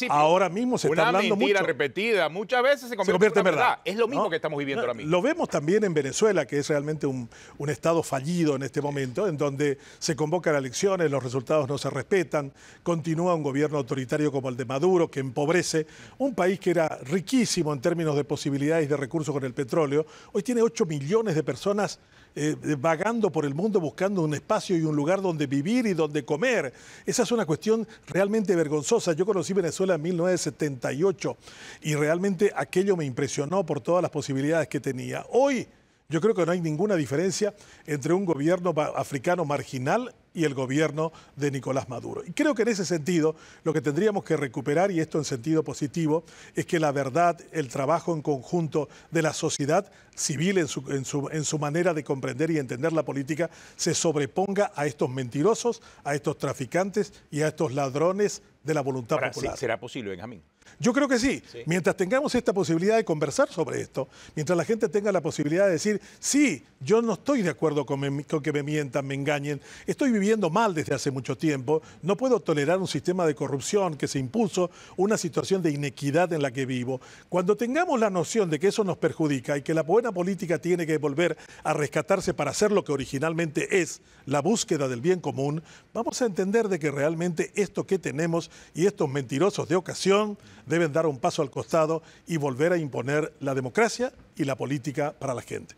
Ahora mismo se está hablando mucho. Una mentira
repetida, muchas veces se convierte, en verdad. Es lo mismo que estamos viviendo ahora mismo.
Lo vemos también en Venezuela, que es realmente un estado fallido en este momento, en donde se convocan elecciones, los resultados no se respetan, continúa un gobierno autoritario como el de Maduro, que empobrece un país que era riquísimo en términos de posibilidades de recursos con el petróleo, hoy tiene 8 millones de personas eh, vagando por el mundo buscando un espacio y un lugar donde vivir y donde comer. Esa es una cuestión realmente vergonzosa. Yo conocí Venezuela en 1978 y realmente aquello me impresionó por todas las posibilidades que tenía. Hoy yo creo que no hay ninguna diferencia entre un gobierno africano marginal y el gobierno de Nicolás Maduro. Y creo que en ese sentido lo que tendríamos que recuperar, y esto en sentido positivo, es que la verdad, el trabajo en conjunto de la sociedad civil en su, manera de comprender y entender la política se sobreponga a estos mentirosos, a estos traficantes y a estos ladrones de la voluntad popular. ¿Será
posible, Benjamín?
Yo creo que sí. Mientras tengamos esta posibilidad de conversar sobre esto, mientras la gente tenga la posibilidad de decir, sí, yo no estoy de acuerdo con, que me mientan, me engañen, estoy viviendo mal desde hace mucho tiempo, no puedo tolerar un sistema de corrupción que se impuso, una situación de inequidad en la que vivo. Cuando tengamos la noción de que eso nos perjudica y que la buena política tiene que volver a rescatarse para hacer lo que originalmente es, la búsqueda del bien común, vamos a entender de que realmente esto que tenemos y estos mentirosos de ocasión deben dar un paso al costado y volver a imponer la democracia y la política para la gente.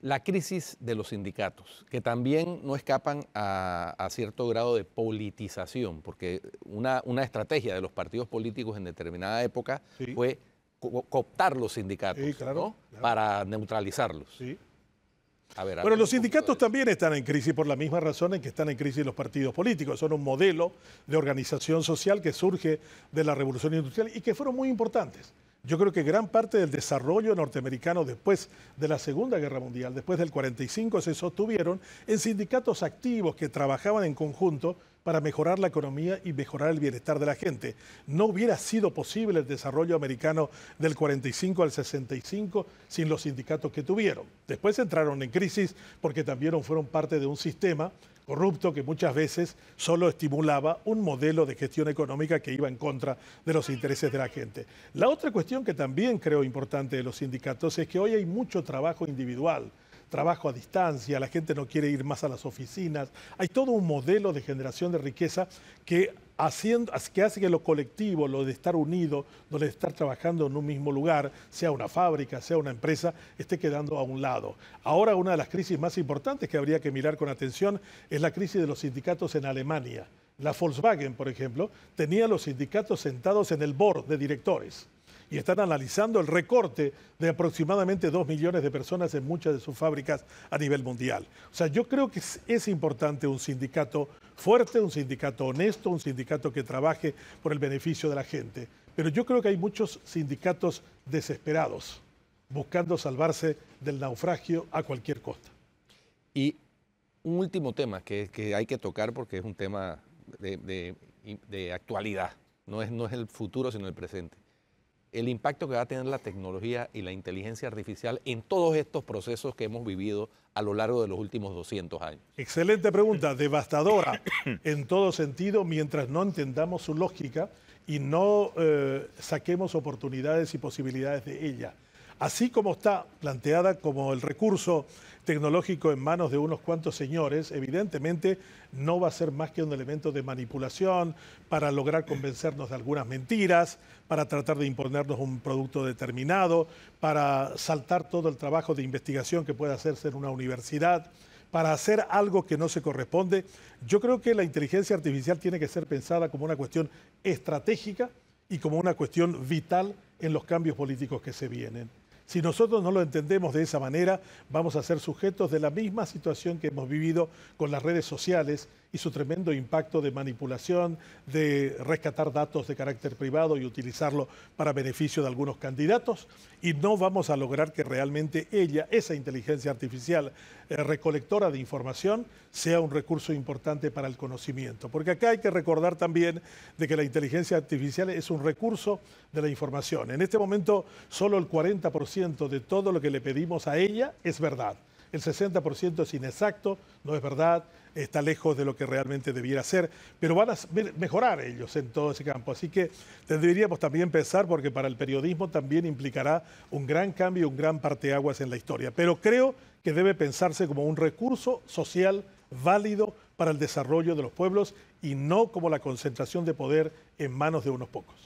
La crisis de los sindicatos, que también no escapan a, cierto grado de politización, porque una, estrategia de los partidos políticos en determinada época fue cooptar los sindicatos para neutralizarlos bueno, los
sindicatos también están en crisis por la misma razón en que están en crisis los partidos políticos. Son un modelo de organización social que surge de la revolución industrial y que fueron muy importantes. Yo creo que gran parte del desarrollo norteamericano después de la Segunda Guerra Mundial, después del 45, se sostuvieron en sindicatos activos que trabajaban en conjunto para mejorar la economía y mejorar el bienestar de la gente. No hubiera sido posible el desarrollo americano del 45 al 65 sin los sindicatos que tuvieron. Después entraron en crisis porque también fueron parte de un sistema corrupto que muchas veces solo estimulaba un modelo de gestión económica que iba en contra de los intereses de la gente. La otra cuestión que también creo importante de los sindicatos es que hoy hay mucho trabajo individual trabajo a distancia, la gente no quiere ir más a las oficinas. Hay todo un modelo de generación de riqueza que, hace que lo colectivo, lo de estar unido, lo de estar trabajando en un mismo lugar, sea una fábrica, sea una empresa, esté quedando a un lado. Ahora una de las crisis más importantes que habría que mirar con atención es la crisis de los sindicatos en Alemania. La Volkswagen, por ejemplo, tenía los sindicatos sentados en el board de directores y están analizando el recorte de aproximadamente 2 millones de personas en muchas de sus fábricas a nivel mundial. O sea, yo creo que es, importante un sindicato fuerte, un sindicato honesto, un sindicato que trabaje por el beneficio de la gente. Pero yo creo que hay muchos sindicatos desesperados, buscando salvarse del naufragio a cualquier costa.
Y un último tema que, hay que tocar porque es un tema de, de actualidad, no es, no es el futuro, sino el presente el impacto que va a tener la tecnología y la inteligencia artificial en todos estos procesos que hemos vivido a lo largo de los últimos 200 años?
Excelente pregunta, devastadora en todo sentido, mientras no entendamos su lógica y no eh, saquemos oportunidades y posibilidades de ella así como está planteada como el recurso tecnológico en manos de unos cuantos señores, evidentemente no va a ser más que un elemento de manipulación para lograr convencernos de algunas mentiras, para tratar de imponernos un producto determinado, para saltar todo el trabajo de investigación que puede hacerse en una universidad para hacer algo que no se corresponde. Yo creo que la inteligencia artificial tiene que ser pensada como una cuestión estratégica y como una cuestión vital en los cambios políticos que se vienen. Si nosotros no lo entendemos de esa manera, vamos a ser sujetos de la misma situación que hemos vivido con las redes sociales, y su tremendo impacto de manipulación, de rescatar datos de carácter privado y utilizarlo para beneficio de algunos candidatos. Y no vamos a lograr que realmente ella, esa inteligencia artificial eh, recolectora de información, sea un recurso importante para el conocimiento. Porque acá hay que recordar también de que la inteligencia artificial es un recurso de la información. En este momento, solo el 40% de todo lo que le pedimos a ella es verdad el 60% es inexacto, no es verdad, está lejos de lo que realmente debiera ser, pero van a mejorar ellos en todo ese campo. Así que deberíamos también pensar, porque para el periodismo también implicará un gran cambio, y un gran parteaguas en la historia. Pero creo que debe pensarse como un recurso social válido para el desarrollo de los pueblos y no como la concentración de poder en manos de unos pocos.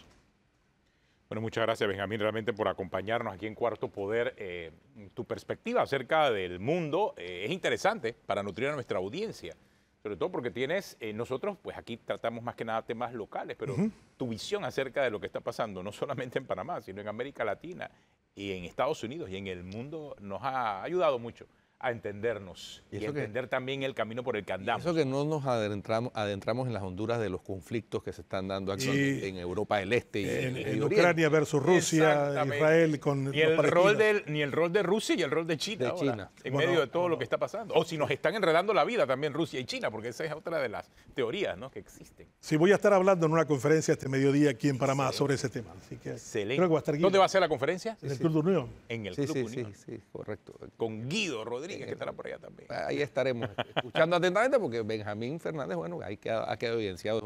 Bueno, muchas gracias Benjamín realmente por acompañarnos aquí en Cuarto Poder. Eh, tu perspectiva acerca del mundo eh, es interesante para nutrir a nuestra audiencia, sobre todo porque tienes, eh, nosotros pues aquí tratamos más que nada temas locales, pero tu visión acerca de lo que está pasando no solamente en Panamá, sino en América Latina y en Estados Unidos y en el mundo nos ha ayudado mucho a entendernos y, a
entender también el camino por el que andamos. Eso que no nos adentramos, adentramos en las Honduras de los conflictos que se están dando aquí en Europa del Este y en, Ucrania
versus Rusia, Israel con ni el rol
ni el rol de Rusia y el rol de
China, en medio
de todo lo que está pasando. O si nos están enredando la vida también Rusia y China, porque esa es otra de las teorías que existen.
Si voy a estar hablando en una conferencia este mediodía aquí en Panamá sobre ese tema. va a ¿Dónde va a ser la conferencia? En el Club Unión. En el Club Unión.
Sí, sí, correcto. Con Guido Rodríguez. Ahí estaremos escuchando atentamente porque Benjamín Fernández, bueno, ahí ha quedado evidenciado,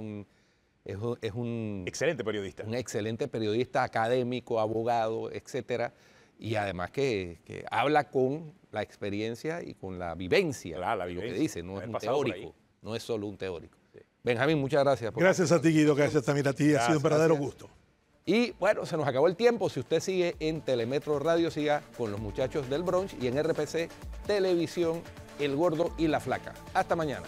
es un, Excelente periodista. Un excelente periodista, académico, abogado, etcétera. Y además que, habla con la experiencia y con la vivencia. Claro, la vivencia. Lo que dice, no es un teórico, no es solo un teórico. Benjamín, muchas gracias. Por gracias a ti,
Guido, gracias también a ti. ha sido un verdadero gusto.
Y bueno, se nos acabó el tiempo. Si usted sigue en Telemetro Radio, siga con los muchachos del Bronx y en RPC Televisión, El Gordo y la Flaca. Hasta mañana.